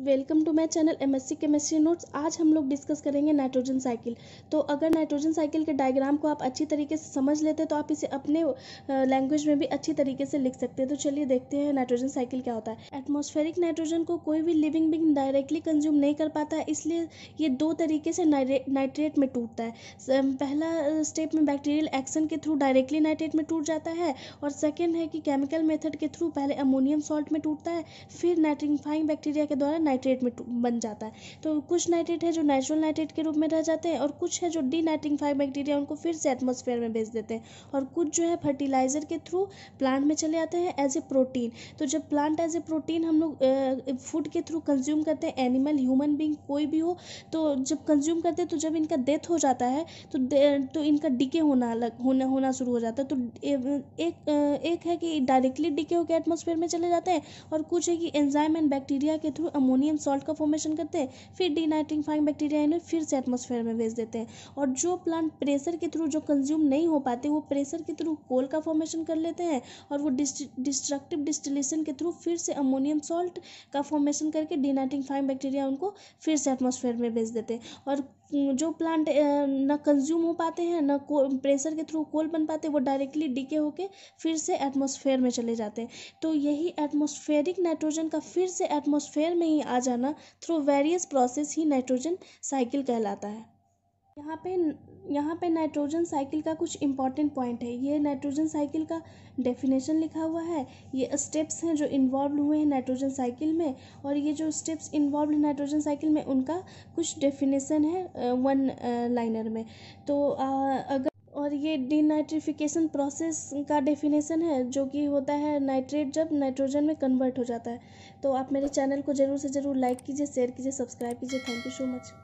welcome to my channel MSc chemistry notes आज हम लोग डिस्कस करेंगे नाइट्रोजन साइकिल तो अगर नाइट्रोजन साइकिल के डायग्राम को आप अच्छी तरीके से समझ लेते तो आप इसे अपने लैंग्वेज में भी अच्छी तरीके से लिख सकते हैं तो चलिए देखते हैं नाइट्रोजन साइकिल क्या होता है एटमोस्फेरिक नाइट्रोजन को कोई भी लिविंग बिंग डायरेक्टली कंज्यूम नहीं कर पाता है इसलिए ये दो तरीके से नाइट्रेट में टूटता है पहला स्टेप में बैक्टीरियल एक्शन के थ्रू डायरेक्टली नाइट्रेट में टूट जाता है और सेकेंड है कि केमिकल मेथड के थ्रू पहले अमोनियम सॉल्ट में टूटता है फिर नाइट्रिफाइंग बैक्टीरिया के द्वारा नाइट्रेट में बन जाता है तो कुछ नाइट्रेट है जो नेचुरल नाइट्रेट के रूप में रह जाते हैं और कुछ है जो डी फाइव बैक्टीरिया उनको फिर से एटमोसफेयर में भेज देते हैं और कुछ जो है फर्टिलाइज़र के थ्रू प्लांट में चले आते हैं एज ए प्रोटीन तो जब प्लांट एज ए प्रोटीन हम लोग फूड के थ्रू कंज्यूम करते हैं एनिमल ह्यूमन बींग कोई भी हो तो जब कंज्यूम करते हैं तो जब इनका डेथ हो जाता है तो तो इनका डिके होना अलग होना होना शुरू हो जाता है तो एक एक है कि डायरेक्टली डिके होकर एटमोसफेयर में चले जाते हैं और कुछ है कि एंजाइम एंड बैक्टीरिया के थ्रू अमो अमोनियम सॉल्ट का फॉर्मेशन करते हैं फिर डीनाइट्रिफाइंग बैक्टीरिया इन्हें फिर से एटमोसफेयर में भेज देते हैं और जो प्लांट प्रेशर के थ्रू जो कंज्यूम नहीं हो पाते वो प्रेशर के थ्रू कोल का फॉर्मेशन कर लेते हैं और वो डिस्ट्रक्टिव डिस्टिलेशन के थ्रू फिर से अमोनियम सॉल्ट का फॉर्मेशन करके डीनाइट्रिफाइंग बैक्टीरिया उनको फिर से एटमोसफेयर में भेज देते हैं और जो प्लांट ना कंज्यूम हो पाते हैं ना को प्रेशर के थ्रू कोल बन पाते वो डायरेक्टली डीके होके फिर से एटमोसफेयर में चले जाते हैं तो यही एटमोसफेयरिक नाइट्रोजन का फिर से एटमोसफेयर में ही में आ जाना थ्रू वेरियस प्रोसेस ही नाइट्रोजन साइकिल कहलाता है यहाँ पे यहाँ पे नाइट्रोजन साइकिल का कुछ इम्पॉर्टेंट पॉइंट है ये नाइट्रोजन साइकिल का डेफिनेशन लिखा हुआ है ये स्टेप्स हैं जो इन्वॉल्व हुए हैं नाइट्रोजन साइकिल में और ये जो स्टेप्स इन्वॉल्व हैं नाइट्रोजन साइकिल में उनका कुछ डेफिनेशन है वन uh, लाइनर uh, में तो uh, अगर और ये डीनाइट्रिफिकेशन प्रोसेस का डेफिनेशन है जो कि होता है नाइट्रेट जब नाइट्रोजन में कन्वर्ट हो जाता है तो आप मेरे चैनल को ज़रूर से ज़रूर लाइक कीजिए शेयर कीजिए सब्सक्राइब कीजिए थैंक यू सो मच